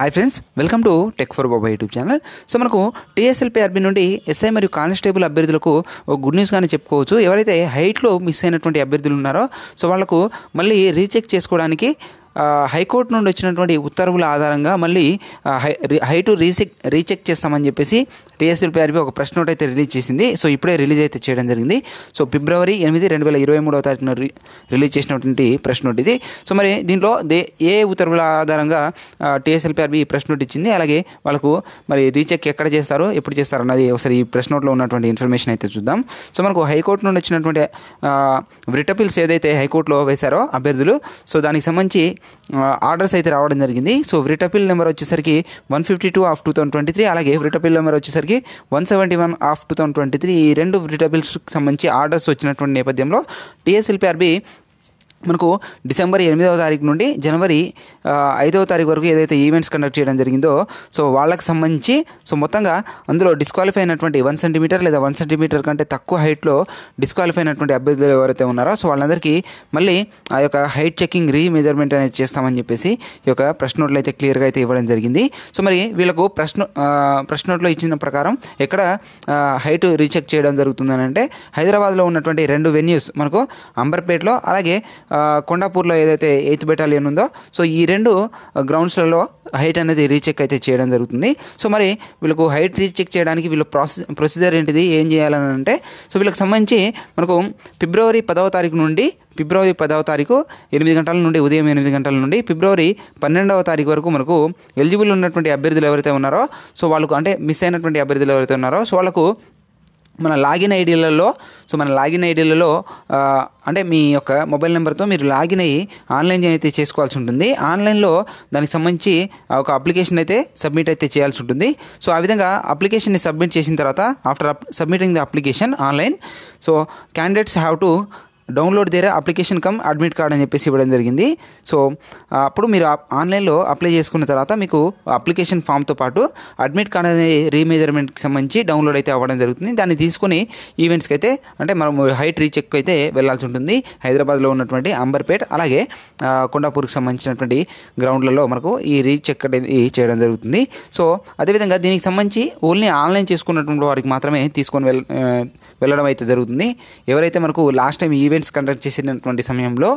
hi friends welcome to tech for Baba YouTube channel so మనకు టీఎస్ఎల్పీ అర్బీ నుండి SI మరియు constable అభ్యర్థులకు ఒక గుడ్ న్యూస్ కానీ చెప్పుకోవచ్చు ఎవరైతే హైట్లో మిస్ అయినటువంటి అభ్యర్థులు ఉన్నారో సో వాళ్లకు మళ్ళీ రీచెక్ చేసుకోవడానికి హైకోర్టు నుండి వచ్చినటువంటి ఉత్తర్వుల ఆధారంగా మళ్ళీ హై హై టు రీసెక్ రీచెక్ చేస్తామని చెప్పేసి టీఎస్ఎల్పీ ఆర్బీ ఒక ప్రశ్న నోట్ అయితే రిలీజ్ చేసింది సో ఇప్పుడే రిలీజ్ అయితే చేయడం జరిగింది సో ఫిబ్రవరి ఎనిమిది రెండు వేల ఇరవై మూడవ తారీఖున రిలీజ్ చేసినటువంటి ప్రశ్న నోట్ ఇది సో మరి దీంట్లో దే ఏ ఉత్తర్వుల ఆధారంగా టీఎస్ఎల్పీ ఆర్బీ ప్రశ్న నోట్ ఇచ్చింది అలాగే వాళ్ళకు మరి రీచెక్ ఎక్కడ చేస్తారు ఎప్పుడు చేస్తారు అన్నది ఒకసారి ఈ ప్రశ్న నోట్లో ఉన్నటువంటి ఇన్ఫర్మేషన్ అయితే చూద్దాం సో మనకు హైకోర్టు నుండి వచ్చినటువంటి రిటపిల్స్ ఏదైతే హైకోర్టులో వేశారో అభ్యర్థులు సో దానికి సంబంధించి ఆర్డర్స్ అయితే రావడం జరిగింది సో వ్రిటపిల్ నెంబర్ వచ్చేసరికి one fifty two of two thousand twenty three అలాగే వ్రిటపిల్ నెంబర్ వచ్చేసరికి one seventy one of two thousand twenty three ఈ రెండు వ్రిటపిల్స్కి సంబంధించి ఆర్డర్స్ వచ్చినటువంటి నేపథ్యంలో టీఎస్ఎల్పిఆర్బి మనకు డిసెంబర్ ఎనిమిదవ తారీఖు నుండి జనవరి ఐదవ తారీఖు వరకు ఏదైతే ఈవెంట్స్ కండక్ట్ చేయడం జరిగిందో సో వాళ్ళకి సంబంధించి సో మొత్తంగా అందులో డిస్క్వాలిఫై అయినటువంటి వన్ సెంటీమీటర్ లేదా వన్ సెంటీమీటర్ కంటే తక్కువ హైట్లో డిస్క్వాలిఫై అయినటువంటి అభ్యర్థులు ఎవరైతే ఉన్నారో సో వాళ్ళందరికీ మళ్ళీ ఆ యొక్క హైట్ చెకింగ్ రీమెజర్మెంట్ అనేది చేస్తామని చెప్పేసి ఈ యొక్క ప్రశ్న నోట్లు అయితే క్లియర్గా అయితే ఇవ్వడం జరిగింది సో మరి వీళ్ళకు ప్రశ్న ప్రశ్న నోట్లో ఇచ్చిన ప్రకారం ఎక్కడ హైట్ రీచెక్ చేయడం జరుగుతుందని అంటే హైదరాబాద్లో ఉన్నటువంటి రెండు వెన్యూస్ మనకు అంబర్పేట్లో అలాగే కొండాపూర్లో ఏదైతే ఎయిత్ బెటాలియన్ ఉందో సో ఈ రెండు గ్రౌండ్స్లలో హైట్ అనేది రీచెక్ అయితే చేయడం జరుగుతుంది సో మరి వీళ్ళకు హైట్ రీచెక్ చేయడానికి వీళ్ళ ప్రాసెస్ ప్రొసీజర్ ఏంటిది ఏం చేయాలని అంటే సో వీళ్ళకి సంబంధించి మనకు ఫిబ్రవరి పదవ తారీఖు నుండి ఫిబ్రవరి పదవ తారీఖు ఎనిమిది గంటల నుండి ఉదయం ఎనిమిది గంటల నుండి ఫిబ్రవరి పన్నెండవ తారీఖు వరకు మనకు ఎలిజిబుల్ ఉన్నటువంటి అభ్యర్థులు ఎవరైతే ఉన్నారో సో వాళ్ళకు అంటే మిస్ అయినటువంటి అభ్యర్థులు ఎవరైతే ఉన్నారో సో వాళ్ళకు మన లాగిన్ ఐడీలలో సో మన లాగిన్ ఐడీలలో అంటే మీ యొక్క మొబైల్ నెంబర్తో మీరు లాగిన్ అయ్యి ఆన్లైన్ అయితే చేసుకోవాల్సి ఉంటుంది ఆన్లైన్లో దానికి సంబంధించి ఒక అప్లికేషన్ అయితే సబ్మిట్ అయితే చేయాల్సి ఉంటుంది సో ఆ విధంగా అప్లికేషన్ని సబ్మిట్ చేసిన తర్వాత after submitting the application online so candidates have to download their application cum admit card అని చెప్పేసి ఇవ్వడం జరిగింది సో అప్పుడు మీరు ఆన్లైన్లో అప్లై చేసుకున్న తర్వాత మీకు అప్లికేషన్ ఫామ్తో పాటు అడ్మిట్ కార్డ్ అనే రీమెజర్మెంట్కి సంబంధించి డౌన్లోడ్ అయితే అవ్వడం జరుగుతుంది దాన్ని తీసుకుని ఈవెంట్స్కి అయితే అంటే మనం హైట్ రీచెక్ అయితే వెళ్లాల్సి ఉంటుంది హైదరాబాద్లో ఉన్నటువంటి అంబర్పేట్ అలాగే కొండాపూర్కి సంబంధించినటువంటి గ్రౌండ్లలో మనకు ఈ రీచెక్ అనేది చేయడం జరుగుతుంది సో అదేవిధంగా దీనికి సంబంధించి ఓన్లీ ఆన్లైన్ చేసుకున్నటువంటి వారికి మాత్రమే తీసుకొని వెళ్ళడం అయితే జరుగుతుంది ఎవరైతే మనకు last time event events conduct చేసినటువంటి సమయంలో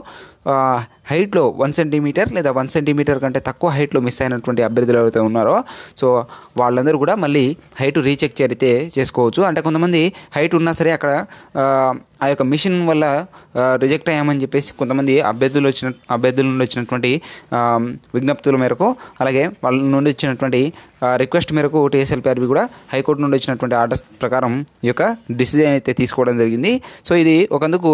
హైట్లో వన్ సెంటీమీటర్ లేదా వన్ సెంటీమీటర్ కంటే తక్కువ హైట్లో మిస్ అయినటువంటి అభ్యర్థులు ఎవరైతే ఉన్నారో సో వాళ్ళందరూ కూడా మళ్ళీ హైట్ రీచెక్ చేరితే చేసుకోవచ్చు అంటే కొంతమంది హైట్ ఉన్నా సరే అక్కడ ఆ యొక్క మిషన్ వల్ల రిజెక్ట్ అయ్యామని చెప్పేసి కొంతమంది అభ్యర్థులు వచ్చిన అభ్యర్థుల నుండి వచ్చినటువంటి విజ్ఞప్తుల మేరకు అలాగే వాళ్ళ నుండి వచ్చినటువంటి రిక్వెస్ట్ మేరకు టీఎస్ఎల్పిఆర్బి కూడా హైకోర్టు నుండి వచ్చినటువంటి ఆర్డర్స్ ప్రకారం ఈ యొక్క డిసిజన్ అయితే తీసుకోవడం జరిగింది సో ఇది ఒకందుకు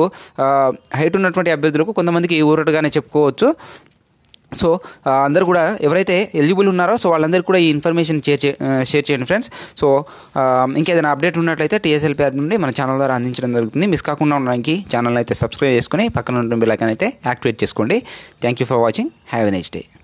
హైట్ ఉన్నటువంటి అభ్యర్థులకు కొంతమందికి ఊరటగానే చెప్పుకోవచ్చు సో అందరు కూడా ఎవరైతే ఎలిజిబుల్ ఉన్నారో సో వాళ్ళందరూ కూడా ఈ ఇన్ఫర్మేషన్ షేర్ షేర్ చేయండి ఫ్రెండ్స్ సో ఇంకేదైనా అప్డేట్ ఉన్నట్లయితే టీఎస్ఎల్పీ యాప్ నుండి మన ఛానల్ ద్వారా అందించడం జరుగుతుంది మిస్ కాకుండా ఉండడానికి ఛానల్ అయితే సబ్స్క్రైబ్ చేసుకుని పక్కన ఉంటుంది బెల్ అయితే యాక్టివేట్ చేసుకోండి thank you for watching have a next day